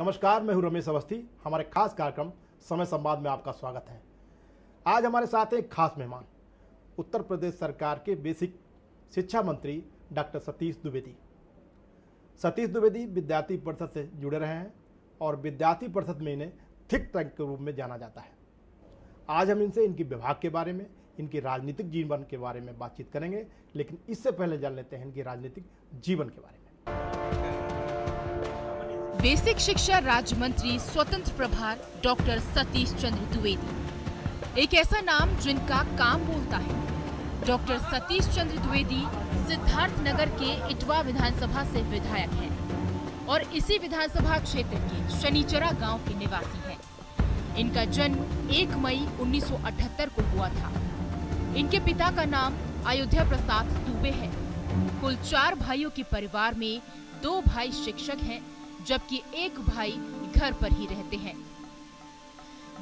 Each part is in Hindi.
नमस्कार मैं हूं रमेश अवस्थी हमारे खास कार्यक्रम समय संवाद में आपका स्वागत है आज हमारे साथ एक खास मेहमान उत्तर प्रदेश सरकार के बेसिक शिक्षा मंत्री डॉक्टर सतीश द्विवेदी सतीश द्विवेदी विद्यार्थी परिषद से जुड़े रहे हैं और विद्यार्थी परिषद में इन्हें थिक टैंक के रूप में जाना जाता है आज हम इनसे इनके विभाग के बारे में इनके राजनीतिक जीवन के बारे में बातचीत करेंगे लेकिन इससे पहले जान लेते हैं इनके राजनीतिक जीवन के बारे में बेसिक शिक्षा राज्य मंत्री स्वतंत्र प्रभार डॉक्टर सतीश चंद्र द्विवेदी एक ऐसा नाम जिनका काम बोलता है डॉक्टर सतीश चंद्र द्विवेदी सिद्धार्थ नगर के इटवा विधानसभा से विधायक हैं और इसी विधानसभा क्षेत्र के शनिचरा गांव के निवासी हैं इनका जन्म 1 मई 1978 को हुआ था इनके पिता का नाम अयोध्या प्रसाद दुबे है कुल चार भाइयों के परिवार में दो भाई शिक्षक हैं जबकि एक भाई घर पर ही रहते हैं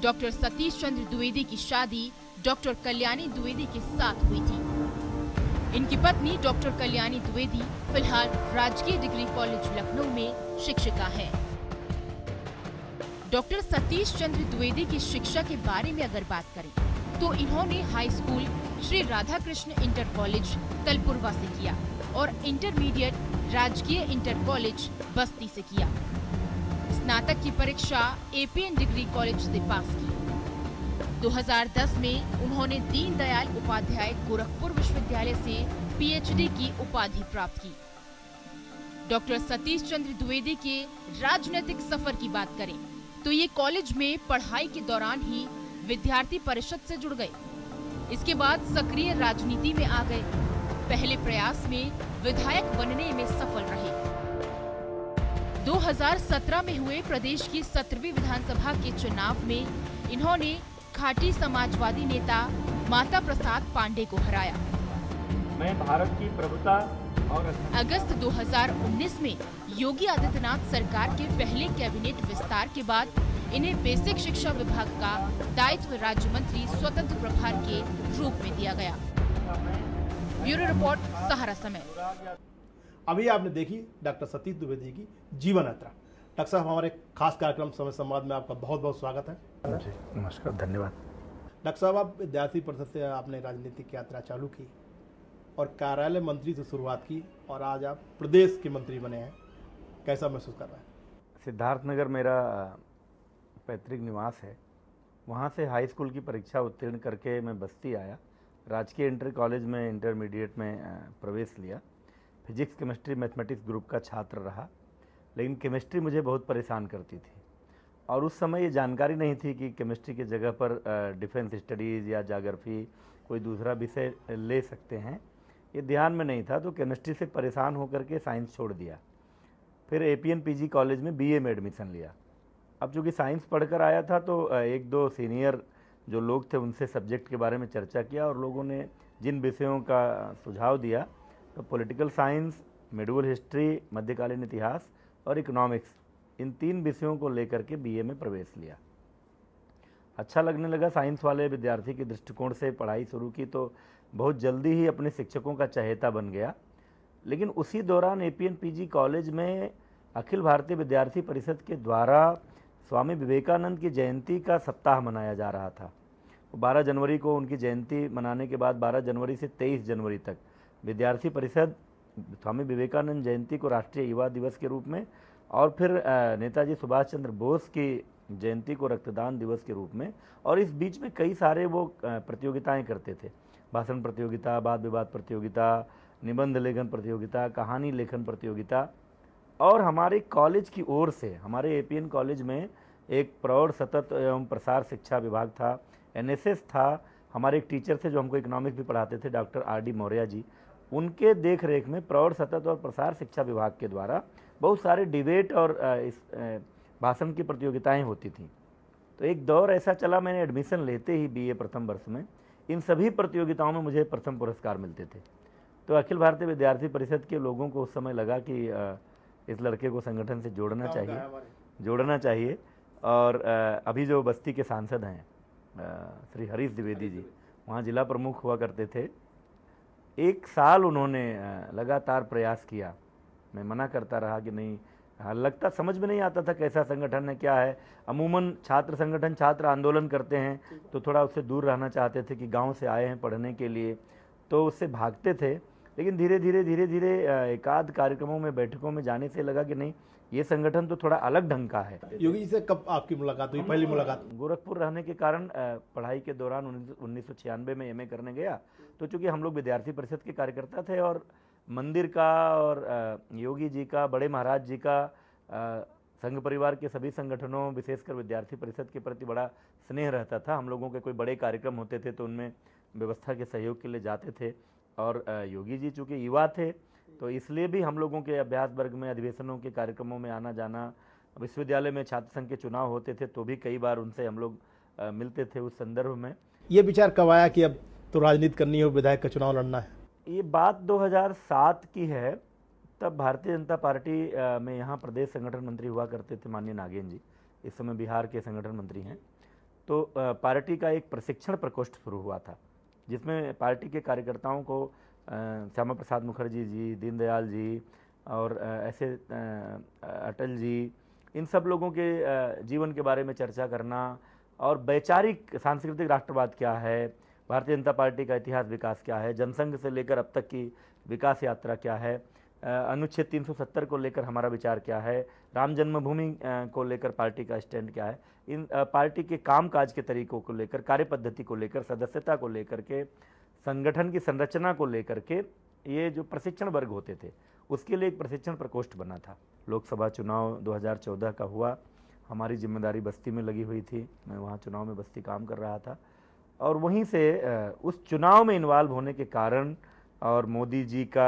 डॉक्टर सतीश चंद्र द्विवेदी की शादी डॉक्टर कल्याणी द्विवेदी के साथ हुई थी इनकी पत्नी डॉक्टर कल्याणी द्विवेदी फिलहाल राजकीय डिग्री कॉलेज लखनऊ में शिक्षिका है डॉक्टर सतीश चंद्र द्विवेदी की शिक्षा के बारे में अगर बात करें तो इन्होंने high school Shri Radha Krishna inter college Talpurwa से किया और इंटरमीडिएट राजकीय इंटर कॉलेज बस्ती से किया स्नातक की परीक्षा एपीएन डिग्री कॉलेज से पास की 2010 में उन्होंने दीनदयाल उपाध्याय गोरखपुर विश्वविद्यालय से पीएचडी की उपाधि प्राप्त की डॉक्टर सतीश चंद्र द्विवेदी के राजनीतिक सफर की बात करें तो ये कॉलेज में पढ़ाई के दौरान ही विद्यार्थी परिषद से जुड़ गए इसके बाद सक्रिय राजनीति में आ गए पहले प्रयास में विधायक बनने में सफल रहे 2017 में हुए प्रदेश की सत्रहवीं विधानसभा के चुनाव में इन्होंने खाटी समाजवादी नेता माता प्रसाद पांडे को हराया मैं भारत की प्रभुता और अगस्त 2019 में योगी आदित्यनाथ सरकार के पहले कैबिनेट विस्तार के बाद इन्हें बेसिक शिक्षा विभाग का दायित्व राज्य मंत्री स्वतंत्र प्रभार के रूप में दिया गया ब्यूरो रिपोर्ट सहारा समय अभी आपने देखी डॉक्टर सतीश दुबे जी की जीवन यात्रा डॉक्टर साहब हमारे खास कार्यक्रम समय संवाद में आपका बहुत बहुत स्वागत है नमस्कार धन्यवाद डॉक्टर साहब आप विद्यार्थी परिषद से आपने राजनीतिक यात्रा चालू की और कार्यालय मंत्री से शुरुआत की और आज आप प्रदेश के मंत्री बने हैं कैसा महसूस कर रहे हैं सिद्धार्थनगर मेरा पैतृक निवास है वहाँ से हाई स्कूल की परीक्षा उत्तीर्ण करके मैं बस्ती आया राजकीय इंटर कॉलेज में इंटरमीडिएट में प्रवेश लिया फिजिक्स केमिस्ट्री मैथमेटिक्स ग्रुप का छात्र रहा लेकिन केमिस्ट्री मुझे बहुत परेशान करती थी और उस समय ये जानकारी नहीं थी कि केमिस्ट्री की के जगह पर डिफेंस स्टडीज़ या जाग्रफ़ी कोई दूसरा विषय ले सकते हैं ये ध्यान में नहीं था तो केमिस्ट्री से परेशान होकर के साइंस छोड़ दिया फिर A P N P G college में बी ए में एडमिशन लिया अब चूँकि साइंस पढ़ कर आया था तो एक दो सीनियर जो लोग थे उनसे सब्जेक्ट के बारे में चर्चा किया और लोगों ने जिन विषयों का सुझाव दिया तो पॉलिटिकल साइंस मेडिकल हिस्ट्री मध्यकालीन इतिहास और इकोनॉमिक्स इन तीन विषयों को लेकर के बीए में प्रवेश लिया अच्छा लगने लगा साइंस वाले विद्यार्थी के दृष्टिकोण से पढ़ाई शुरू की तो बहुत जल्दी ही अपने शिक्षकों का चहेता बन गया लेकिन उसी दौरान A P N P G college में अखिल भारतीय विद्यार्थी परिषद के द्वारा स्वामी विवेकानंद की जयंती का सप्ताह मनाया जा रहा था 12 जनवरी को उनकी जयंती मनाने के बाद 12 जनवरी से 23 जनवरी तक विद्यार्थी परिषद स्वामी विवेकानंद जयंती को राष्ट्रीय युवा दिवस के रूप में और फिर नेताजी सुभाष चंद्र बोस की जयंती को रक्तदान दिवस के रूप में और इस बीच में कई सारे वो प्रतियोगिताएं करते थे भाषण प्रतियोगिता वाद विवाद प्रतियोगिता निबंध लेखन प्रतियोगिता कहानी लेखन प्रतियोगिता और हमारे कॉलेज की ओर से हमारे एपीएन कॉलेज में एक प्रौढ़ सतत एवं प्रसार शिक्षा विभाग था एनएसएस था हमारे एक टीचर थे जो हमको इकोनॉमिक्स भी पढ़ाते थे doctor R D Maurya ji उनके देख रेख में प्रौढ़ सतत और प्रसार शिक्षा विभाग के द्वारा बहुत सारे डिबेट और इस भाषण की प्रतियोगिताएं होती थी तो एक दौर ऐसा चला मैंने एडमिशन लेते ही बीए प्रथम वर्ष में इन सभी प्रतियोगिताओं में मुझे प्रथम पुरस्कार मिलते थे तो अखिल भारतीय विद्यार्थी परिषद के लोगों को उस समय लगा कि इस लड़के को संगठन से जोड़ना चाहिए जोड़ना चाहिए और अभी जो बस्ती के सांसद हैं श्री हरीश द्विवेदी जी वहाँ जिला प्रमुख हुआ करते थे एक साल उन्होंने लगातार प्रयास किया मैं मना करता रहा कि नहीं हाँ लगता समझ में नहीं आता था कैसा संगठन है क्या है अमूमन छात्र संगठन छात्र आंदोलन करते हैं तो थोड़ा उससे दूर रहना चाहते थे कि गांव से आए हैं पढ़ने के लिए तो उससे भागते थे लेकिन धीरे धीरे धीरे धीरे एकाध कार्यक्रमों में बैठकों में जाने से लगा कि नहीं ये संगठन तो थोड़ा अलग ढंग का है योगी जी से कब आपकी मुलाकात हुई पहली मुलाकात गोरखपुर रहने के कारण पढ़ाई के दौरान उन्नीस सौ में एम करने गया तो चूंकि हम लोग विद्यार्थी परिषद के कार्यकर्ता थे और मंदिर का और योगी जी का बड़े महाराज जी का संघ परिवार के सभी संगठनों विशेषकर विद्यार्थी परिषद के प्रति बड़ा स्नेह रहता था हम लोगों के कोई बड़े कार्यक्रम होते थे तो उनमें व्यवस्था के सहयोग के लिए जाते थे और योगी जी चूँकि युवा थे तो इसलिए भी हम लोगों के अभ्यास वर्ग में अधिवेशनों के कार्यक्रमों में आना जाना विश्वविद्यालय में छात्र संघ के चुनाव होते थे तो भी कई बार उनसे हम लोग मिलते थे उस संदर्भ में ये विचार कब आया कि अब तो राजनीति करनी हो विधायक का चुनाव लड़ना है ये बात 2007 की है तब भारतीय जनता पार्टी में यहाँ प्रदेश संगठन मंत्री हुआ करते थे माननीय नागेन जी इस समय बिहार के संगठन मंत्री हैं तो पार्टी का एक प्रशिक्षण प्रकोष्ठ शुरू हुआ था जिसमें पार्टी के कार्यकर्ताओं को श्यामा प्रसाद मुखर्जी जी दीनदयाल जी और ऐसे अटल जी इन सब लोगों के जीवन के बारे में चर्चा करना और वैचारिक सांस्कृतिक राष्ट्रवाद क्या है भारतीय जनता पार्टी का इतिहास विकास क्या है जनसंघ से लेकर अब तक की विकास यात्रा क्या है अनुच्छेद 370 को लेकर हमारा विचार क्या है राम जन्मभूमि को लेकर पार्टी का स्टैंड क्या है इन पार्टी के कामकाज के तरीकों को लेकर कार्य पद्धति को लेकर सदस्यता को लेकर के संगठन की संरचना को लेकर के ये जो प्रशिक्षण वर्ग होते थे उसके लिए एक प्रशिक्षण प्रकोष्ठ बना था लोकसभा चुनाव 2014 का हुआ हमारी जिम्मेदारी बस्ती में लगी हुई थी मैं वहाँ चुनाव में बस्ती काम कर रहा था और वहीं से उस चुनाव में इन्वॉल्व होने के कारण और मोदी जी का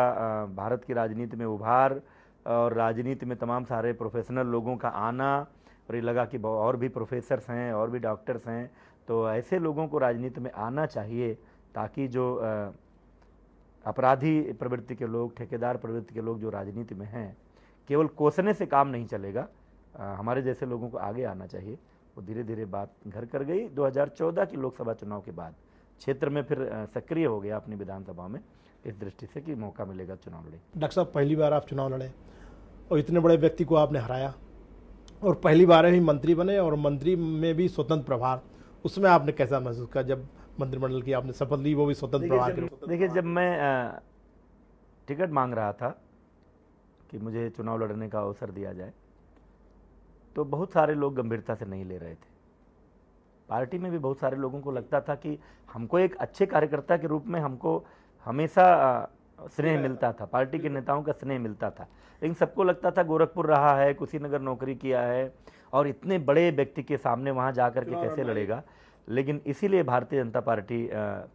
भारत की राजनीति में उभार और राजनीति में तमाम सारे प्रोफेशनल लोगों का आना और ये लगा कि और भी प्रोफेसर्स हैं और भी डॉक्टर्स हैं तो ऐसे लोगों को राजनीति में आना चाहिए ताकि जो अपराधी प्रवृत्ति के लोग ठेकेदार प्रवृत्ति के लोग जो राजनीति में हैं केवल कोसने से काम नहीं चलेगा आ, हमारे जैसे लोगों को आगे आना चाहिए वो धीरे धीरे बात घर कर गई 2014 की लोकसभा चुनाव के बाद क्षेत्र में फिर सक्रिय हो गया अपनी विधानसभा में इस दृष्टि से कि मौका मिलेगा चुनाव लड़े डॉक्टर साहब पहली बार आप चुनाव लड़े और इतने बड़े व्यक्ति को आपने हराया और पहली बार ही मंत्री बने और मंत्री में भी स्वतंत्र प्रभार उसमें आपने कैसा महसूस किया जब मंत्रिमंडल की आपने शपथ ली वो भी स्वतंत्र प्रभार के देखिए जब मैं टिकट मांग रहा था कि मुझे चुनाव लड़ने का अवसर दिया जाए तो बहुत सारे लोग गंभीरता से नहीं ले रहे थे पार्टी में भी बहुत सारे लोगों को लगता था कि हमको एक अच्छे कार्यकर्ता के रूप में हमको हमेशा स्नेह मिलता था पार्टी के नेताओं का स्नेह मिलता था लेकिन सबको लगता था गोरखपुर रहा है कुशीनगर नौकरी किया है और इतने बड़े व्यक्ति के सामने वहाँ जा करके कैसे लड़ेगा लेकिन इसीलिए Bharatiya Janata party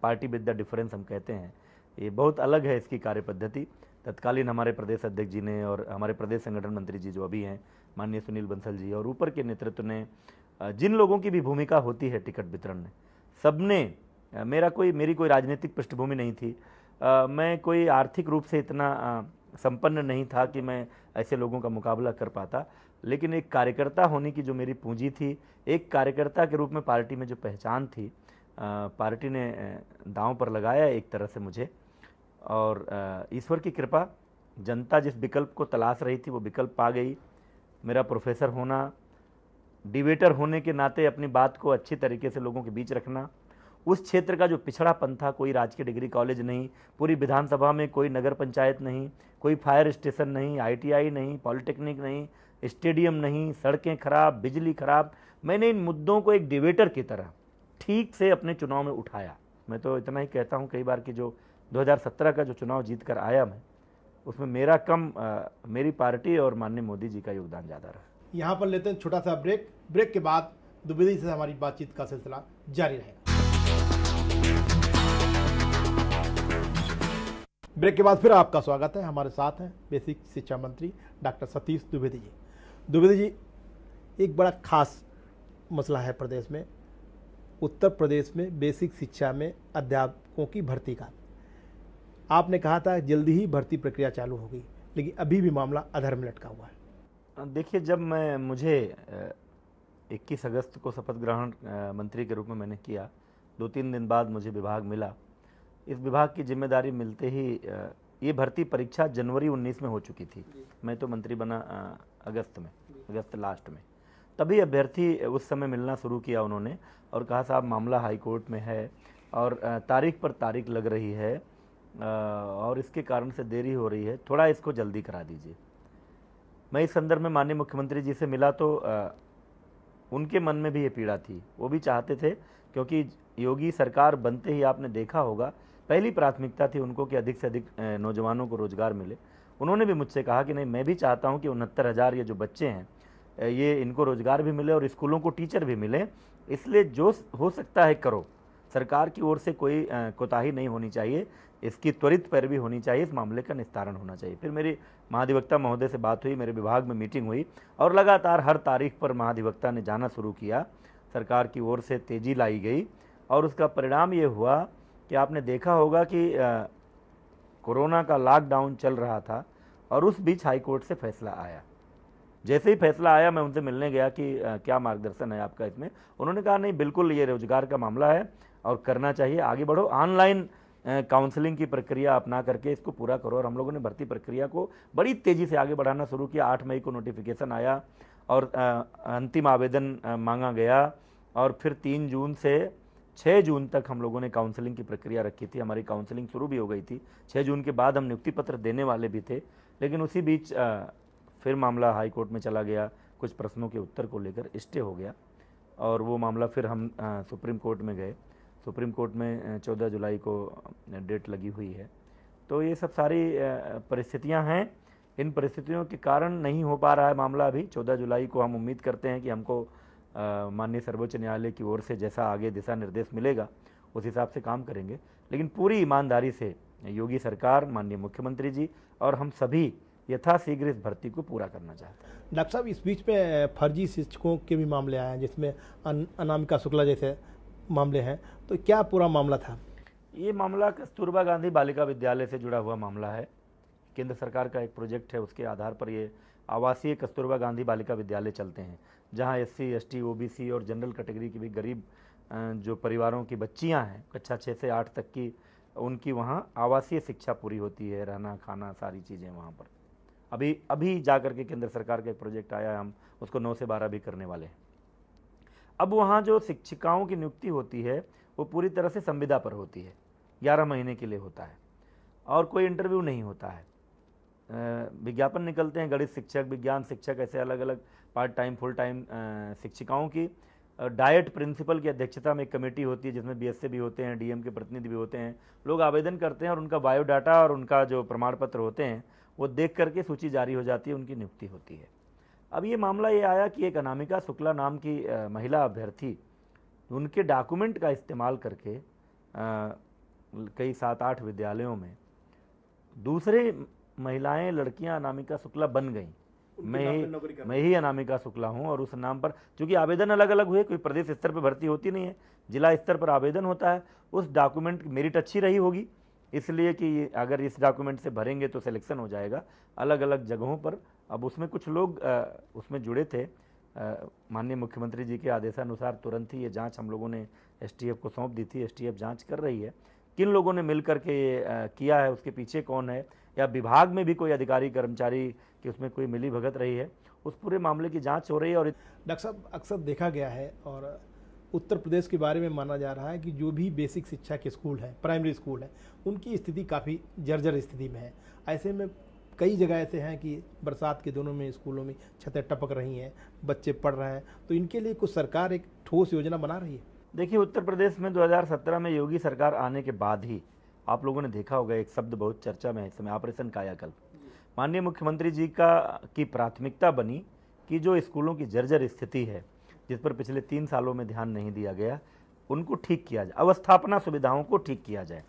party with the difference हम कहते हैं ये बहुत अलग है इसकी कार्य पद्धति तत्कालीन हमारे प्रदेश अध्यक्ष जी ने और हमारे प्रदेश संगठन मंत्री जी जो अभी हैं माननीय सुनील बंसल जी और ऊपर के नेतृत्व ने जिन लोगों की भी भूमिका होती है टिकट वितरण में सबने मेरा कोई मेरी कोई राजनीतिक पृष्ठभूमि नहीं थी मैं कोई आर्थिक रूप से इतना संपन्न नहीं था कि मैं ऐसे लोगों का मुकाबला कर पाता लेकिन एक कार्यकर्ता होने की जो मेरी पूंजी थी एक कार्यकर्ता के रूप में पार्टी में जो पहचान थी पार्टी ने दांव पर लगाया एक तरह से मुझे और ईश्वर की कृपा जनता जिस विकल्प को तलाश रही थी वो विकल्प पा गई मेरा प्रोफेसर होना डिबेटर होने के नाते अपनी बात को अच्छी तरीके से लोगों के बीच रखना उस क्षेत्र का जो पिछड़ापन था कोई राजकीय डिग्री कॉलेज नहीं पूरी विधानसभा में कोई नगर पंचायत नहीं कोई फायर स्टेशन नहीं आईटीआई नहीं पॉलिटेक्निक नहीं स्टेडियम नहीं सड़कें खराब बिजली खराब मैंने इन मुद्दों को एक डिबेटर की तरह ठीक से अपने चुनाव में उठाया मैं तो इतना ही कहता हूँ कई बार कि जो 2017 का जो चुनाव जीत कर आया मैं उसमें मेरा कम आ, मेरी पार्टी और माननीय मोदी जी का योगदान ज़्यादा रहा यहाँ पर लेते हैं छोटा सा ब्रेक ब्रेक के बाद दुबेदी से हमारी बातचीत का सिलसिला जारी रहेगा ब्रेक के बाद फिर आपका स्वागत है हमारे साथ हैं बेसिक शिक्षा मंत्री डॉक्टर सतीश द्विवेदी जी द्विवेदी जी एक बड़ा खास मसला है प्रदेश में उत्तर प्रदेश में बेसिक शिक्षा में अध्यापकों की भर्ती का आपने कहा था जल्दी ही भर्ती प्रक्रिया चालू होगी लेकिन अभी भी मामला अधर में लटका हुआ है देखिए जब मैं मुझे 21 अगस्त को शपथ ग्रहण मंत्री के रूप में मैंने किया दो तीन दिन बाद मुझे विभाग मिला इस विभाग की जिम्मेदारी मिलते ही ये भर्ती परीक्षा जनवरी 19 में हो चुकी थी मैं तो मंत्री बना अगस्त में अगस्त लास्ट में तभी अभ्यर्थी उस समय मिलना शुरू किया उन्होंने और कहा साहब मामला हाईकोर्ट में है और तारीख पर तारीख लग रही है और इसके कारण से देरी हो रही है थोड़ा इसको जल्दी करा दीजिए मैं इस संदर्भ में माननीय मुख्यमंत्री जी से मिला तो उनके मन में भी ये पीड़ा थी वो भी चाहते थे क्योंकि योगी सरकार बनते ही आपने देखा होगा पहली प्राथमिकता थी उनको कि अधिक से अधिक नौजवानों को रोज़गार मिले उन्होंने भी मुझसे कहा कि नहीं मैं भी चाहता हूँ कि उनहत्तर हज़ार ये जो बच्चे हैं ये इनको रोज़गार भी मिले और स्कूलों को टीचर भी मिले इसलिए जो हो सकता है करो सरकार की ओर से कोई कोताही नहीं होनी चाहिए इसकी त्वरित पैरवी होनी चाहिए इस मामले का निस्तारण होना चाहिए फिर मेरी महाधिवक्ता महोदय से बात हुई मेरे विभाग में मीटिंग हुई और लगातार हर तारीख पर महाधिवक्ता ने जाना शुरू किया सरकार की ओर से तेज़ी लाई गई और उसका परिणाम ये हुआ कि आपने देखा होगा कि कोरोना का लॉकडाउन चल रहा था और उस बीच हाई कोर्ट से फैसला आया जैसे ही फैसला आया मैं उनसे मिलने गया कि आ, क्या मार्गदर्शन है आपका इसमें उन्होंने कहा नहीं बिल्कुल ये रोजगार का मामला है और करना चाहिए आगे बढ़ो ऑनलाइन काउंसलिंग की प्रक्रिया अपना करके इसको पूरा करो और हम लोगों ने भर्ती प्रक्रिया को बड़ी तेज़ी से आगे बढ़ाना शुरू किया आठ मई को नोटिफिकेशन आया और अंतिम आवेदन मांगा गया और फिर तीन जून से छः जून तक हम लोगों ने काउंसलिंग की प्रक्रिया रखी थी हमारी काउंसलिंग शुरू भी हो गई थी छः जून के बाद हम नियुक्ति पत्र देने वाले भी थे लेकिन उसी बीच आ, फिर मामला हाई कोर्ट में चला गया कुछ प्रश्नों के उत्तर को लेकर स्टे हो गया और वो मामला फिर हम आ, सुप्रीम कोर्ट में गए सुप्रीम कोर्ट में चौदह जुलाई को डेट लगी हुई है तो ये सब सारी परिस्थितियाँ हैं इन परिस्थितियों के कारण नहीं हो पा रहा है मामला अभी चौदह जुलाई को हम उम्मीद करते हैं कि हमको माननीय सर्वोच्च न्यायालय की ओर से जैसा आगे दिशा निर्देश मिलेगा उस हिसाब से काम करेंगे लेकिन पूरी ईमानदारी से योगी सरकार माननीय मुख्यमंत्री जी और हम सभी यथाशीघ्र इस भर्ती को पूरा करना चाहते हैं डॉक्टर साहब इस बीच में फर्जी शिक्षकों के भी मामले आए हैं जिसमें अन, अनामिका शुक्ला जैसे मामले हैं तो क्या पूरा मामला था ये मामला कस्तूरबा गांधी बालिका विद्यालय से जुड़ा हुआ मामला है केंद्र सरकार का एक प्रोजेक्ट है उसके आधार पर ये आवासीय कस्तूरबा गांधी बालिका विद्यालय चलते हैं जहाँ S C S T O B C और जनरल कैटेगरी की भी गरीब जो परिवारों की बच्चियाँ हैं कक्षा छः से आठ तक की उनकी वहाँ आवासीय शिक्षा पूरी होती है रहना खाना सारी चीज़ें वहाँ पर अभी अभी जा कर के केंद्र सरकार का के एक प्रोजेक्ट आया है हम उसको नौ से बारह भी करने वाले हैं अब वहाँ जो शिक्षिकाओं की नियुक्ति होती है वो पूरी तरह से संविदा पर होती है ग्यारह महीने के लिए होता है और कोई इंटरव्यू नहीं होता है विज्ञापन निकलते हैं गणित शिक्षक विज्ञान शिक्षक ऐसे अलग अलग पार्ट टाइम फुल टाइम शिक्षिकाओं की डाइट प्रिंसिपल की अध्यक्षता में एक कमेटी होती है जिसमें बीएससी भी होते हैं डीएम के प्रतिनिधि भी होते हैं लोग आवेदन करते हैं और उनका बायोडाटा और उनका जो प्रमाण पत्र होते हैं वो देख करके सूची जारी हो जाती है उनकी नियुक्ति होती है अब ये मामला ये आया कि एक अनामिका शुक्ला नाम की महिला अभ्यर्थी उनके डॉक्यूमेंट का इस्तेमाल करके कई सात आठ विद्यालयों में दूसरे महिलाएं लड़कियां अनामिका शुक्ला बन गईं मैं ही मैं ही अनामिका शुक्ला हूँ और उस नाम पर चूँकि आवेदन अलग अलग हुए कोई प्रदेश स्तर पर भर्ती होती नहीं है जिला स्तर पर आवेदन होता है उस डॉक्यूमेंट की मेरिट अच्छी रही होगी इसलिए कि अगर इस डॉक्यूमेंट से भरेंगे तो सिलेक्शन हो जाएगा अलग अलग जगहों पर अब उसमें कुछ लोग आ, उसमें जुड़े थे माननीय मुख्यमंत्री जी के आदेशानुसार तुरंत ही ये जाँच हम लोगों ने एस को सौंप दी थी एस टी कर रही है किन लोगों ने मिल करके किया है उसके पीछे कौन है या विभाग में भी कोई अधिकारी कर्मचारी कि उसमें कोई मिली भगत रही है उस पूरे मामले की जांच हो रही है और डॉक्टर साहब अक्सर देखा गया है और उत्तर प्रदेश के बारे में माना जा रहा है कि जो भी बेसिक शिक्षा के स्कूल हैं प्राइमरी स्कूल हैं उनकी स्थिति काफ़ी जर्जर स्थिति में है ऐसे में कई जगह ऐसे हैं कि बरसात के दोनों में स्कूलों में छतें टपक रही हैं बच्चे पढ़ रहे हैं तो इनके लिए कुछ सरकार एक ठोस योजना बना रही है देखिए उत्तर प्रदेश में 2017 में योगी सरकार आने के बाद ही आप लोगों ने देखा होगा एक शब्द बहुत चर्चा में है इस समय ऑपरेशन कायाकल्प माननीय मुख्यमंत्री जी का की प्राथमिकता बनी कि जो स्कूलों की जर्जर स्थिति है जिस पर पिछले तीन सालों में ध्यान नहीं दिया गया उनको ठीक किया जाए अवस्थापना सुविधाओं को ठीक किया जाए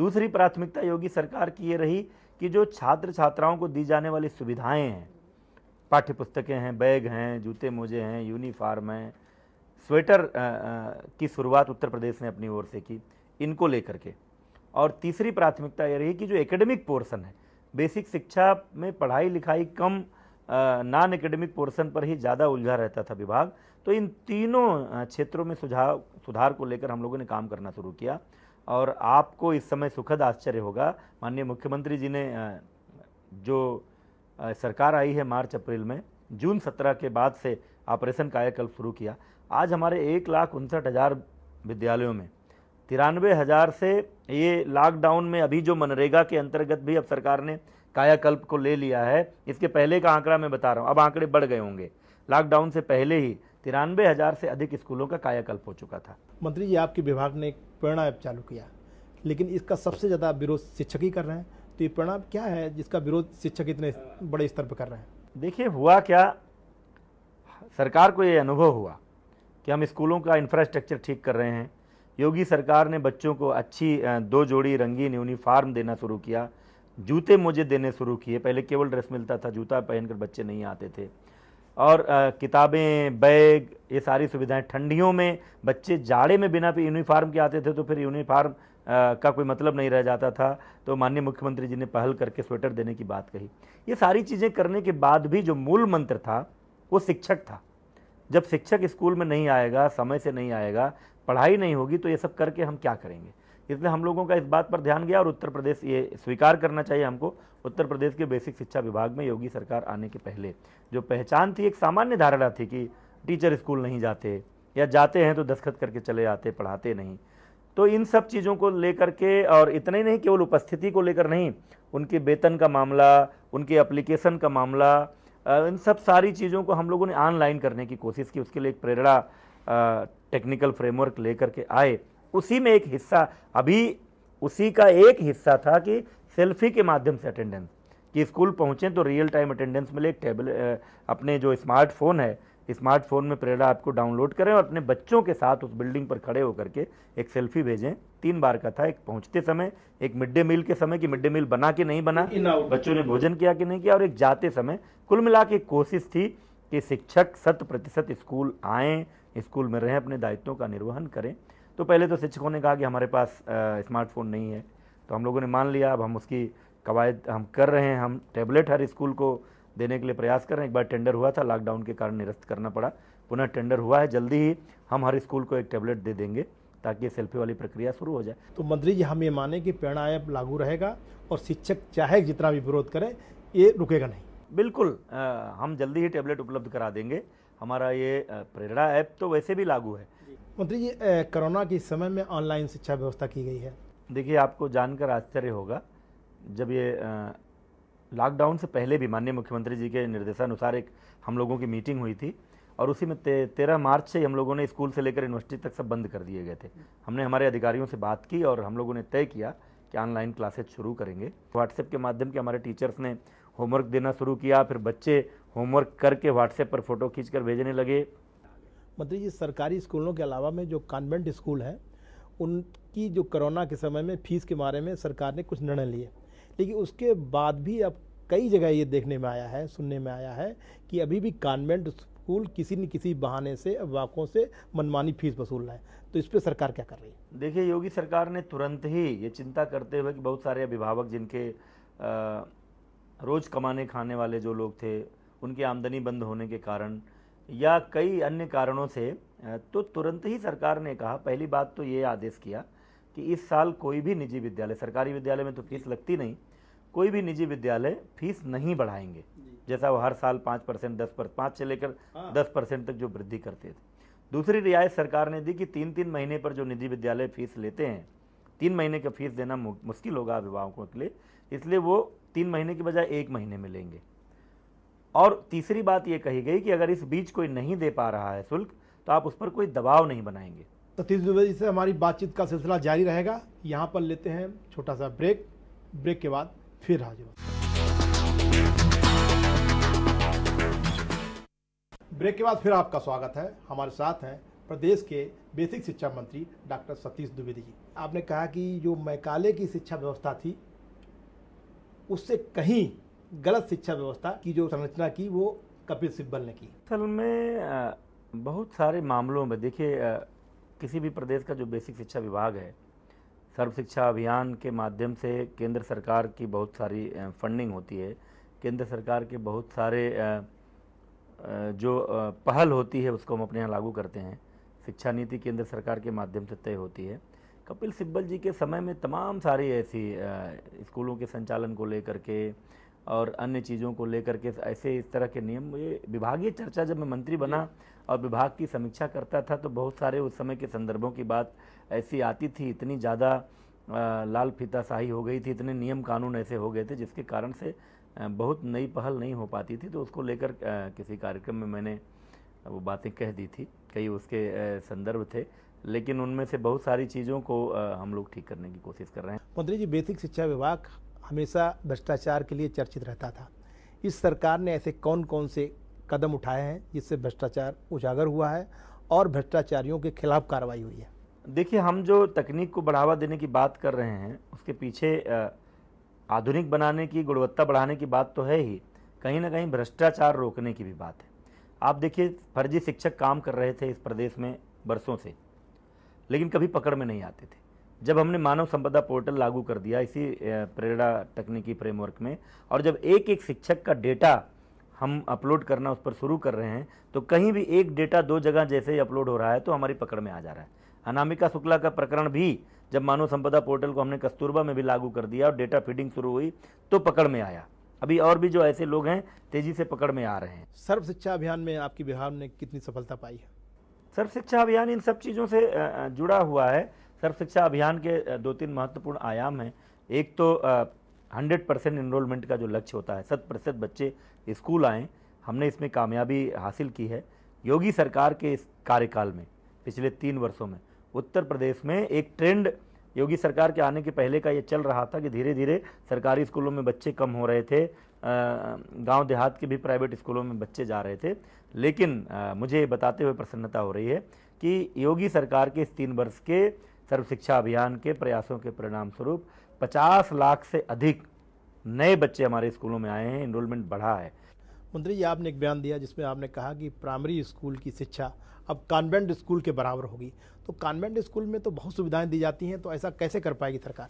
दूसरी प्राथमिकता योगी सरकार की ये रही कि जो छात्र छात्राओं को दी जाने वाली सुविधाएं हैं पाठ्य पुस्तकें हैं बैग हैं जूते मोजे हैं यूनिफार्म हैं स्वेटर आ, आ, की शुरुआत उत्तर प्रदेश ने अपनी ओर से की इनको लेकर के और तीसरी प्राथमिकता ये रही कि जो एकेडमिक पोर्सन है बेसिक शिक्षा में पढ़ाई लिखाई कम नॉन एकेडमिक पोर्शन पर ही ज़्यादा उलझा रहता था विभाग तो इन तीनों क्षेत्रों में सुझाव सुधार को लेकर हम लोगों ने काम करना शुरू किया और आपको इस समय सुखद आश्चर्य होगा माननीय मुख्यमंत्री जी ने जो सरकार आई है मार्च अप्रैल में जून सत्रह के बाद से ऑपरेशन कायाकल्प शुरू किया आज हमारे एक लाख उनसठ हज़ार विद्यालयों में तिरानवे हज़ार से ये लॉकडाउन में अभी जो मनरेगा के अंतर्गत भी अब सरकार ने कायाकल्प को ले लिया है इसके पहले का आंकड़ा मैं बता रहा हूँ अब आंकड़े बढ़ गए होंगे लॉकडाउन से पहले ही तिरानवे हज़ार से अधिक स्कूलों का कायाकल्प हो चुका था मंत्री जी आपके विभाग ने एक प्रेरणा ऐप चालू किया लेकिन इसका सबसे ज़्यादा विरोध शिक्षक ही कर रहे हैं तो ये परिणाम क्या है जिसका विरोध शिक्षक इतने बड़े स्तर पर कर रहे हैं देखिए हुआ क्या सरकार को ये अनुभव हुआ कि हम स्कूलों का इंफ्रास्ट्रक्चर ठीक कर रहे हैं योगी सरकार ने बच्चों को अच्छी दो जोड़ी रंगीन यूनिफार्म देना शुरू किया जूते मुझे देने शुरू किए पहले केवल ड्रेस मिलता था जूता पहनकर बच्चे नहीं आते थे और किताबें बैग ये सारी सुविधाएं ठंडियों में बच्चे जाड़े में बिना यूनिफार्म के आते थे तो फिर यूनिफार्म का कोई मतलब नहीं रह जाता था तो माननीय मुख्यमंत्री जी ने पहल करके स्वेटर देने की बात कही ये सारी चीज़ें करने के बाद भी जो मूल मंत्र था वो शिक्षक था जब शिक्षक स्कूल में नहीं आएगा समय से नहीं आएगा पढ़ाई नहीं होगी तो ये सब करके हम क्या करेंगे इसलिए हम लोगों का इस बात पर ध्यान गया और उत्तर प्रदेश ये स्वीकार करना चाहिए हमको उत्तर प्रदेश के बेसिक शिक्षा विभाग में योगी सरकार आने के पहले जो पहचान थी एक सामान्य धारणा थी कि टीचर स्कूल नहीं जाते या जाते हैं तो दस्खत करके चले जाते पढ़ाते नहीं तो इन सब चीज़ों को लेकर के और इतने ही नहीं केवल उपस्थिति को लेकर नहीं उनके वेतन का मामला उनके एप्लीकेशन का मामला इन सब सारी चीज़ों को हम लोगों ने ऑनलाइन करने की कोशिश की उसके लिए एक प्रेरणा टेक्निकल फ्रेमवर्क लेकर के आए उसी में एक हिस्सा अभी उसी का एक हिस्सा था कि सेल्फी के माध्यम से अटेंडेंस कि स्कूल पहुँचें तो रियल टाइम अटेंडेंस मिले एक टेबल अपने जो स्मार्टफोन है स्मार्टफोन में प्रेरणा आपको डाउनलोड करें और अपने बच्चों के साथ उस बिल्डिंग पर खड़े होकर के एक सेल्फी भेजें तीन बार का था एक पहुंचते समय एक मिड डे मील के समय कि मिड डे मील बना कि नहीं बना बच्चों ने भोजन किया कि नहीं किया और एक जाते समय कुल मिला के कोशिश थी कि शिक्षक शत प्रतिशत स्कूल आएँ स्कूल में रहें अपने दायित्वों का निर्वहन करें तो पहले तो शिक्षकों ने कहा कि हमारे पास स्मार्टफोन नहीं है तो हम लोगों ने मान लिया अब हम उसकी कवायद हम कर रहे हैं हम टैबलेट हर स्कूल को देने के लिए प्रयास कर रहे हैं एक बार टेंडर हुआ था लॉकडाउन के कारण निरस्त करना पड़ा पुनः टेंडर हुआ है जल्दी ही हम हर स्कूल को एक टैबलेट दे देंगे ताकि सेल्फी वाली प्रक्रिया शुरू हो जाए तो मंत्री जी हम ये माने कि प्रणायाम ऐप लागू रहेगा और शिक्षक चाहे जितना भी विरोध करें ये रुकेगा नहीं बिल्कुल आ, हम जल्दी ही टैबलेट उपलब्ध करा देंगे हमारा ये प्रेरणा ऐप तो वैसे भी लागू है मंत्री जी कोरोना के समय में ऑनलाइन शिक्षा व्यवस्था की गई है देखिए आपको जानकर आश्चर्य होगा जब ये लॉकडाउन से पहले भी माननीय मुख्यमंत्री जी के निर्देशानुसार एक हम लोगों की मीटिंग हुई थी और उसी में ते, तेरह मार्च से हम लोगों ने स्कूल से लेकर यूनिवर्सिटी तक सब बंद कर दिए गए थे हमने हमारे अधिकारियों से बात की और हम लोगों ने तय किया कि ऑनलाइन क्लासेज शुरू करेंगे व्हाट्सएप के माध्यम के हमारे टीचर्स ने होमवर्क देना शुरू किया फिर बच्चे होमवर्क करके व्हाट्सएप पर फ़ोटो खींचकर भेजने लगे मंत्री जी सरकारी स्कूलों के अलावा में जो कॉन्वेंट स्कूल हैं उनकी जो कोरोना के समय में फीस के बारे में सरकार ने कुछ निर्णय लिए लेकिन उसके बाद भी अब कई जगह ये देखने में आया है सुनने में आया है कि अभी भी कॉन्वेंट स्कूल किसी न किसी बहाने से वाकों से मनमानी फीस वसूल रहा है तो इस पर सरकार क्या कर रही है देखिए योगी सरकार ने तुरंत ही ये चिंता करते हुए कि बहुत सारे अभिभावक जिनके रोज़ कमाने खाने वाले जो लोग थे उनकी आमदनी बंद होने के कारण या कई अन्य कारणों से तो तुरंत ही सरकार ने कहा पहली बात तो ये आदेश किया कि इस साल कोई भी निजी विद्यालय सरकारी विद्यालय में तो फीस लगती नहीं कोई भी निजी विद्यालय फीस नहीं बढ़ाएंगे जैसा वो हर साल पाँच परसेंट दस पर पाँच से लेकर हाँ। दस परसेंट तक जो वृद्धि करते थे दूसरी रियायत सरकार ने दी कि तीन तीन महीने पर जो निजी विद्यालय फीस लेते हैं तीन महीने का फीस देना मुश्किल होगा अभिभावकों के लिए इसलिए वो तीन महीने की बजाय एक महीने में लेंगे और तीसरी बात ये कही गई कि अगर इस बीच कोई नहीं दे पा रहा है शुल्क तो आप उस पर कोई दबाव नहीं बनाएंगे सतीश तो दुबे से हमारी बातचीत का सिलसिला जारी रहेगा यहाँ पर लेते हैं छोटा सा ब्रेक ब्रेक के बाद फिर हाजिर ब्रेक के बाद फिर आपका स्वागत है हमारे साथ हैं प्रदेश के बेसिक शिक्षा मंत्री डॉक्टर सतीश द्विवेदी जी आपने कहा कि जो मैकाले की शिक्षा व्यवस्था थी उससे कहीं गलत शिक्षा व्यवस्था की जो संरचना की वो कपिल सिब्बल ने की असल में बहुत सारे मामलों में देखिए किसी भी प्रदेश का जो बेसिक शिक्षा विभाग है सर्व शिक्षा अभियान के माध्यम से केंद्र सरकार की बहुत सारी फंडिंग होती है केंद्र सरकार के बहुत सारे जो पहल होती है उसको हम अपने यहाँ लागू करते हैं शिक्षा नीति केंद्र सरकार के माध्यम से तय होती है कपिल सिब्बल जी के समय में तमाम सारी ऐसी स्कूलों के संचालन को लेकर के और अन्य चीज़ों को लेकर के ऐसे इस तरह के नियम ये विभागीय चर्चा जब मैं मंत्री बना और विभाग की समीक्षा करता था तो बहुत सारे उस समय के संदर्भों की बात ऐसी आती थी इतनी ज़्यादा लाल फीताशाही हो गई थी इतने नियम कानून ऐसे हो गए थे जिसके कारण से बहुत नई पहल नहीं हो पाती थी तो उसको लेकर किसी कार्यक्रम में मैंने वो बातें कह दी थी कई उसके संदर्भ थे लेकिन उनमें से बहुत सारी चीज़ों को हम लोग ठीक करने की कोशिश कर रहे हैं मंत्री जी बेसिक शिक्षा विभाग हमेशा भ्रष्टाचार के लिए चर्चित रहता था इस सरकार ने ऐसे कौन कौन से कदम उठाए हैं जिससे भ्रष्टाचार उजागर हुआ है और भ्रष्टाचारियों के खिलाफ कार्रवाई हुई है देखिए हम जो तकनीक को बढ़ावा देने की बात कर रहे हैं उसके पीछे आधुनिक बनाने की गुणवत्ता बढ़ाने की बात तो है ही कहीं ना कहीं भ्रष्टाचार रोकने की भी बात है आप देखिए फर्जी शिक्षक काम कर रहे थे इस प्रदेश में बरसों से लेकिन कभी पकड़ में नहीं आते थे जब हमने मानव संपदा पोर्टल लागू कर दिया इसी प्रेरणा तकनीकी फ्रेमवर्क में और जब एक एक शिक्षक का डेटा हम अपलोड करना उस पर शुरू कर रहे हैं तो कहीं भी एक डेटा दो जगह जैसे ही अपलोड हो रहा है तो हमारी पकड़ में आ जा रहा है अनामिका शुक्ला का प्रकरण भी जब मानव संपदा पोर्टल को हमने कस्तूरबा में भी लागू कर दिया और डेटा फीडिंग शुरू हुई तो पकड़ में आया अभी और भी जो ऐसे लोग हैं तेजी से पकड़ में आ रहे हैं सर्व शिक्षा अभियान में आपकी बिहार ने कितनी सफलता पाई है सर्व शिक्षा अभियान इन सब चीज़ों से जुड़ा हुआ है सर्व शिक्षा अभियान के दो तीन महत्वपूर्ण आयाम हैं एक तो हंड्रेड परसेंट इनरोलमेंट का जो लक्ष्य होता है शत प्रतिशत बच्चे स्कूल आएँ हमने इसमें कामयाबी हासिल की है योगी सरकार के इस कार्यकाल में पिछले तीन वर्षों में उत्तर प्रदेश में एक ट्रेंड योगी सरकार के आने के पहले का ये चल रहा था कि धीरे धीरे सरकारी स्कूलों में बच्चे कम हो रहे थे गांव देहात के भी प्राइवेट स्कूलों में बच्चे जा रहे थे लेकिन आ, मुझे बताते हुए प्रसन्नता हो रही है कि योगी सरकार के इस तीन वर्ष के सर्वशिक्षा अभियान के प्रयासों के परिणाम स्वरूप 50 लाख से अधिक नए बच्चे हमारे स्कूलों में आए हैं इनरोलमेंट बढ़ा है मंत्री जी आपने एक बयान दिया जिसमें आपने कहा कि प्राइमरी स्कूल की शिक्षा अब कॉन्वेंट स्कूल के बराबर होगी तो कॉन्वेंट स्कूल में तो बहुत सुविधाएं दी जाती हैं तो ऐसा कैसे कर पाएगी सरकार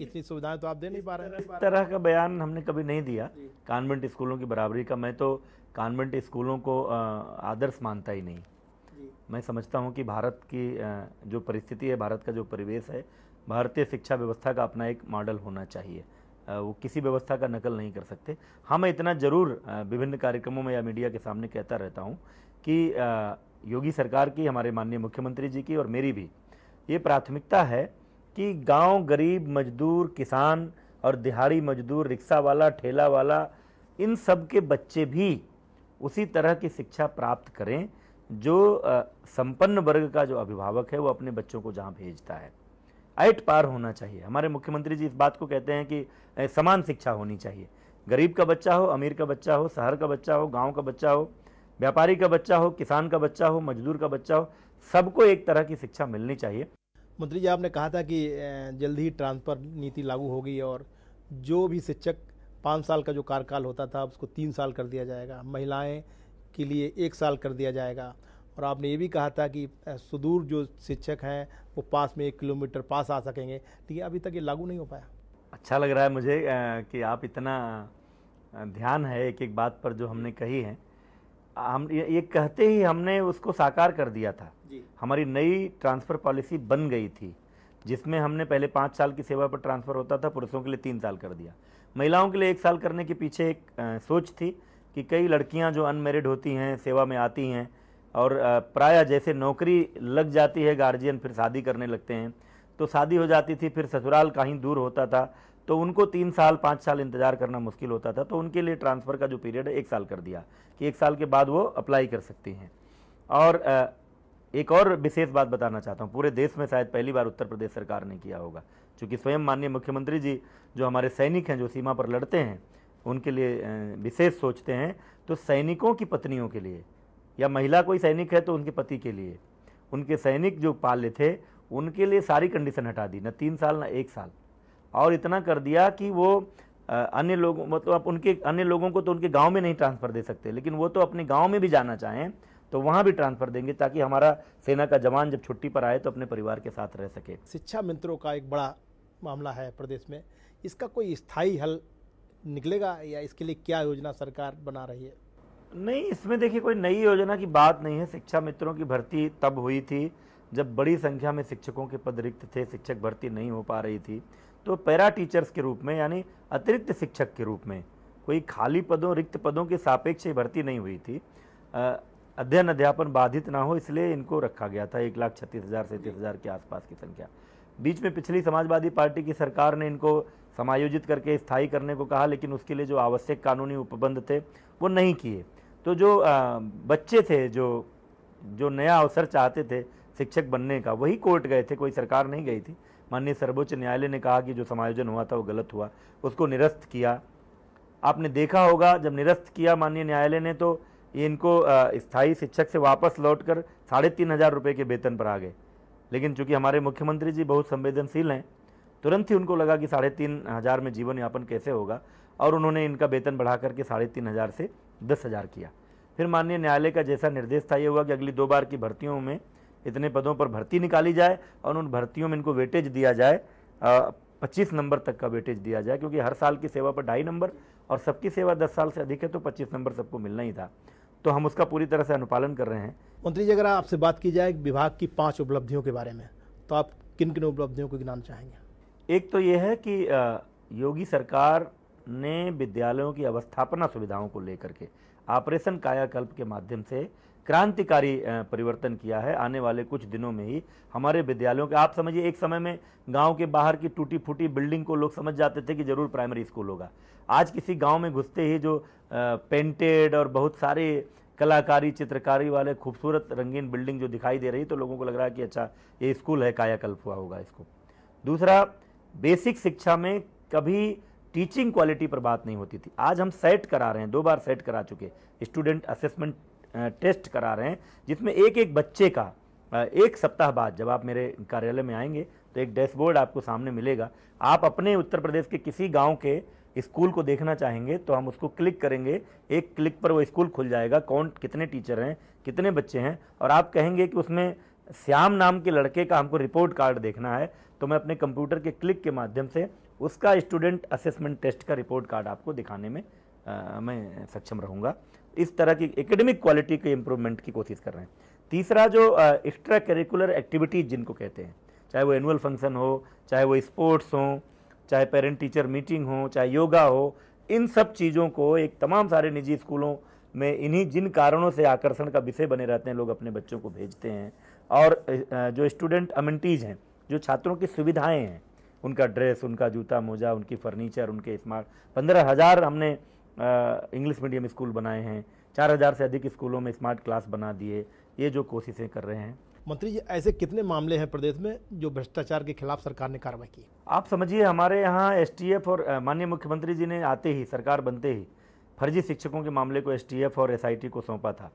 इतनी सुविधाएं तो आप दे नहीं पा रहे इस तरह का बयान हमने कभी नहीं दिया कॉन्वेंट स्कूलों की बराबरी का मैं तो कॉन्वेंट स्कूलों को आदर्श मानता ही नहीं मैं समझता हूँ कि भारत की जो परिस्थिति है भारत का जो परिवेश है भारतीय शिक्षा व्यवस्था का अपना एक मॉडल होना चाहिए वो किसी व्यवस्था का नकल नहीं कर सकते हाँ मैं इतना ज़रूर विभिन्न कार्यक्रमों में या मीडिया के सामने कहता रहता हूँ कि योगी सरकार की हमारे माननीय मुख्यमंत्री जी की और मेरी भी ये प्राथमिकता है कि गांव गरीब मजदूर किसान और दिहाड़ी मजदूर रिक्शा वाला ठेला वाला इन सब के बच्चे भी उसी तरह की शिक्षा प्राप्त करें जो संपन्न वर्ग का जो अभिभावक है वो अपने बच्चों को जहाँ भेजता है ऐट पार होना चाहिए हमारे मुख्यमंत्री जी इस बात को कहते हैं कि समान शिक्षा होनी चाहिए गरीब का बच्चा हो अमीर का बच्चा हो शहर का बच्चा हो गांव का बच्चा हो व्यापारी का बच्चा हो किसान का बच्चा हो मजदूर का बच्चा हो सबको एक तरह की शिक्षा मिलनी चाहिए मंत्री जी आपने कहा था कि जल्द ही ट्रांसफर नीति लागू होगी और जो भी शिक्षक पाँच साल का जो कार्यकाल होता था उसको तीन साल कर दिया जाएगा महिलाएं के लिए एक साल कर दिया जाएगा और आपने ये भी कहा था कि सुदूर जो शिक्षक हैं वो पास में एक किलोमीटर पास आ सकेंगे लेकिन अभी तक ये लागू नहीं हो पाया अच्छा लग रहा है मुझे कि आप इतना ध्यान है एक एक बात पर जो हमने कही है हम ये कहते ही हमने उसको साकार कर दिया था हमारी नई ट्रांसफ़र पॉलिसी बन गई थी जिसमें हमने पहले पाँच साल की सेवा पर ट्रांसफ़र होता था पुरुषों के लिए तीन साल कर दिया महिलाओं के लिए एक साल करने के पीछे एक सोच थी कि कई लड़कियां जो अनमेरिड होती हैं सेवा में आती हैं और प्राय जैसे नौकरी लग जाती है गार्जियन फिर शादी करने लगते हैं तो शादी हो जाती थी फिर ससुराल कहीं दूर होता था तो उनको तीन साल पाँच साल इंतजार करना मुश्किल होता था तो उनके लिए ट्रांसफ़र का जो पीरियड है एक साल कर दिया कि एक साल के बाद वो अप्लाई कर सकती हैं और एक और विशेष बात बताना चाहता हूँ पूरे देश में शायद पहली बार उत्तर प्रदेश सरकार ने किया होगा चूँकि स्वयं माननीय मुख्यमंत्री जी जो हमारे सैनिक हैं जो सीमा पर लड़ते हैं उनके लिए विशेष सोचते हैं तो सैनिकों की पत्नियों के लिए या महिला कोई सैनिक है तो उनके पति के लिए उनके सैनिक जो पाले थे उनके लिए सारी कंडीशन हटा दी न तीन साल न एक साल और इतना कर दिया कि वो अन्य लोगों मतलब आप उनके अन्य लोगों को तो उनके गांव में नहीं ट्रांसफ़र दे सकते लेकिन वो तो अपने गांव में भी जाना चाहें तो वहाँ भी ट्रांसफ़र देंगे ताकि हमारा सेना का जवान जब छुट्टी पर आए तो अपने परिवार के साथ रह सके शिक्षा मित्रों का एक बड़ा मामला है प्रदेश में इसका कोई स्थायी हल निकलेगा या इसके लिए क्या योजना सरकार बना रही है नहीं इसमें देखिए कोई नई योजना की बात नहीं है शिक्षा मित्रों की भर्ती तब हुई थी जब बड़ी संख्या में शिक्षकों के पद रिक्त थे शिक्षक भर्ती नहीं हो पा रही थी तो पैरा टीचर्स के रूप में यानी अतिरिक्त शिक्षक के रूप में कोई खाली पदों रिक्त पदों के सापेक्ष भर्ती नहीं हुई थी अध्ययन अध्यापन बाधित ना हो इसलिए इनको रखा गया था एक लाख छत्तीस हज़ार सैंतीस हज़ार के आसपास की संख्या बीच में पिछली समाजवादी पार्टी की सरकार ने इनको समायोजित करके स्थायी करने को कहा लेकिन उसके लिए जो आवश्यक कानूनी उपबंध थे वो नहीं किए तो जो बच्चे थे जो जो नया अवसर चाहते थे शिक्षक बनने का वही कोर्ट गए थे कोई सरकार नहीं गई थी माननीय सर्वोच्च न्यायालय ने कहा कि जो समायोजन हुआ था वो गलत हुआ उसको निरस्त किया आपने देखा होगा जब निरस्त किया माननीय न्यायालय ने तो इनको स्थायी शिक्षक से वापस लौटकर साढ़े तीन हज़ार रुपये के वेतन पर आ गए लेकिन चूंकि हमारे मुख्यमंत्री जी बहुत संवेदनशील हैं तुरंत ही उनको लगा कि साढ़े तीन हज़ार में जीवन यापन कैसे होगा और उन्होंने इनका वेतन बढ़ा करके साढ़े तीन हज़ार से दस हज़ार किया फिर माननीय न्यायालय का जैसा निर्देश था ये हुआ कि अगली दो बार की भर्तियों में इतने पदों पर भर्ती निकाली जाए और उन भर्तियों में इनको वेटेज दिया जाए पच्चीस नंबर तक का वेटेज दिया जाए क्योंकि हर साल की सेवा पर ढाई नंबर और सबकी सेवा दस साल से अधिक है तो पच्चीस नंबर सबको मिलना ही था तो हम उसका पूरी तरह से अनुपालन कर रहे हैं मंत्री जी अगर आपसे बात की जाए विभाग की पांच उपलब्धियों के बारे में तो आप किन किन उपलब्धियों को गिनाना चाहेंगे एक तो ये है कि योगी सरकार ने विद्यालयों की अवस्थापना सुविधाओं को लेकर के ऑपरेशन कायाकल्प के माध्यम से क्रांतिकारी परिवर्तन किया है आने वाले कुछ दिनों में ही हमारे विद्यालयों के आप समझिए एक समय में गांव के बाहर की टूटी फूटी बिल्डिंग को लोग समझ जाते थे कि जरूर प्राइमरी स्कूल होगा आज किसी गांव में घुसते ही जो पेंटेड और बहुत सारे कलाकारी चित्रकारी वाले खूबसूरत रंगीन बिल्डिंग जो दिखाई दे रही तो लोगों को लग रहा है कि अच्छा ये स्कूल है कायाकल्प हुआ होगा इसको दूसरा बेसिक शिक्षा में कभी टीचिंग क्वालिटी पर बात नहीं होती थी आज हम सेट करा रहे हैं दो बार सेट करा चुके स्टूडेंट असेसमेंट टेस्ट करा रहे हैं जिसमें एक एक बच्चे का एक सप्ताह बाद जब आप मेरे कार्यालय में आएंगे तो एक डैशबोर्ड आपको सामने मिलेगा आप अपने उत्तर प्रदेश के किसी गांव के स्कूल को देखना चाहेंगे तो हम उसको क्लिक करेंगे एक क्लिक पर वो स्कूल खुल जाएगा कौन कितने टीचर हैं कितने बच्चे हैं और आप कहेंगे कि उसमें श्याम नाम के लड़के का हमको रिपोर्ट कार्ड देखना है तो मैं अपने कंप्यूटर के क्लिक के माध्यम से उसका स्टूडेंट असेसमेंट टेस्ट का रिपोर्ट कार्ड आपको दिखाने में आ, मैं सक्षम रहूँगा इस तरह की एकेडमिक क्वालिटी के इम्प्रूवमेंट की कोशिश कर रहे हैं तीसरा जो एक्स्ट्रा करिकुलर एक्टिविटीज़ जिनको कहते हैं चाहे वो एनुअल फंक्शन हो चाहे वो स्पोर्ट्स हों चाहे पेरेंट टीचर मीटिंग हो चाहे योगा हो इन सब चीज़ों को एक तमाम सारे निजी स्कूलों में इन्हीं जिन कारणों से आकर्षण का विषय बने रहते हैं लोग अपने बच्चों को भेजते हैं और जो स्टूडेंट अमेंटीज़ हैं जो छात्रों की सुविधाएँ हैं उनका ड्रेस उनका जूता मोजा उनकी फर्नीचर उनके स्मार्ट पंद्रह हज़ार हमने इंग्लिश मीडियम स्कूल बनाए हैं चार हज़ार से अधिक स्कूलों में स्मार्ट क्लास बना दिए ये जो कोशिशें कर रहे हैं मंत्री जी ऐसे कितने मामले हैं प्रदेश में जो भ्रष्टाचार के खिलाफ सरकार ने कार्रवाई की आप समझिए हमारे यहाँ एस और माननीय मुख्यमंत्री जी ने आते ही सरकार बनते ही फर्जी शिक्षकों के मामले को एस और एस को सौंपा था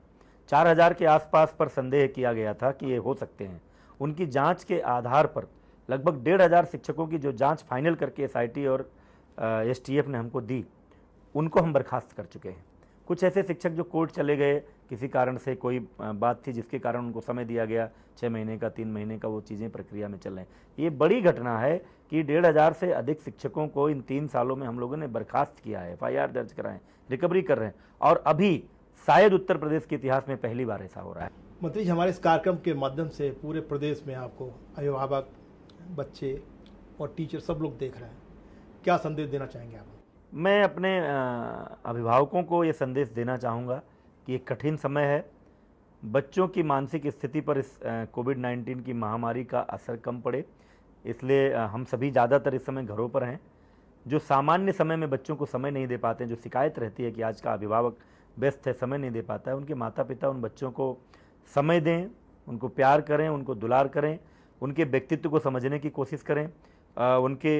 चार हज़ार के आसपास पर संदेह किया गया था कि ये हो सकते हैं उनकी जाँच के आधार पर लगभग डेढ़ हज़ार शिक्षकों की जो जाँच फाइनल करके एस और एस ने हमको दी उनको हम बर्खास्त कर चुके हैं कुछ ऐसे शिक्षक जो कोर्ट चले गए किसी कारण से कोई बात थी जिसके कारण उनको समय दिया गया छः महीने का तीन महीने का वो चीज़ें प्रक्रिया में चल रहे हैं ये बड़ी घटना है कि डेढ़ हज़ार से अधिक शिक्षकों को इन तीन सालों में हम लोगों ने बर्खास्त किया है एफ दर्ज कराएं रिकवरी कर रहे हैं और अभी शायद उत्तर प्रदेश के इतिहास में पहली बार ऐसा हो रहा है मंत्री जी हमारे इस कार्यक्रम के माध्यम से पूरे प्रदेश में आपको अभिभावक बच्चे और टीचर सब लोग देख रहे हैं क्या संदेश देना चाहेंगे आप मैं अपने अभिभावकों को ये संदेश देना चाहूँगा कि एक कठिन समय है बच्चों की मानसिक स्थिति पर इस कोविड नाइन्टीन की महामारी का असर कम पड़े इसलिए हम सभी ज़्यादातर इस समय घरों पर हैं जो सामान्य समय में बच्चों को समय नहीं दे पाते हैं जो शिकायत रहती है कि आज का अभिभावक व्यस्त है समय नहीं दे पाता है उनके माता पिता उन बच्चों को समय दें उनको प्यार करें उनको दुलार करें उनके व्यक्तित्व को समझने की कोशिश करें उनके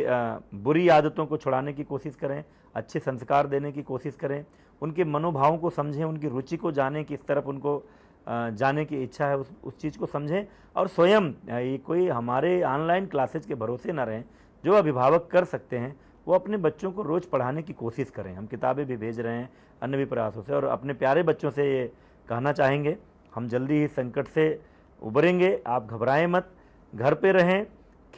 बुरी आदतों को छुड़ाने की कोशिश करें अच्छे संस्कार देने की कोशिश करें उनके मनोभावों को समझें उनकी रुचि को जानें की इस तरफ उनको जाने की इच्छा है उस उस चीज़ को समझें और स्वयं ये कोई हमारे ऑनलाइन क्लासेज के भरोसे ना रहें जो अभिभावक कर सकते हैं वो अपने बच्चों को रोज़ पढ़ाने की कोशिश करें हम किताबें भी भेज रहे हैं अन्य भी प्रयासों से और अपने प्यारे बच्चों से ये कहना चाहेंगे हम जल्दी ही संकट से उभरेंगे आप घबराएं मत घर पे रहें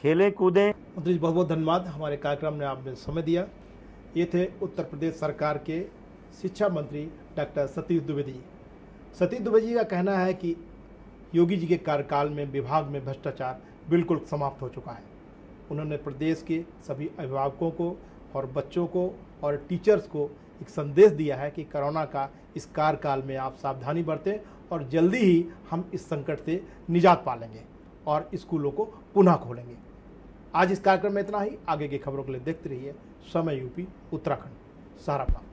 खेले कूदे मंत्री जी बहुत बहुत धन्यवाद हमारे कार्यक्रम में आपने समय दिया ये थे उत्तर प्रदेश सरकार के शिक्षा मंत्री डॉक्टर सतीश दुबे जी सतीश दुबे जी का कहना है कि योगी जी के कार्यकाल में विभाग में भ्रष्टाचार बिल्कुल समाप्त हो चुका है उन्होंने प्रदेश के सभी अभिभावकों को और बच्चों को और टीचर्स को एक संदेश दिया है कि कोरोना का इस कार्यकाल में आप सावधानी बरतें और जल्दी ही हम इस संकट से निजात पा लेंगे और स्कूलों को पुनः खोलेंगे आज इस कार्यक्रम में इतना ही आगे की खबरों के लिए देखते रहिए समय यूपी उत्तराखंड सहारा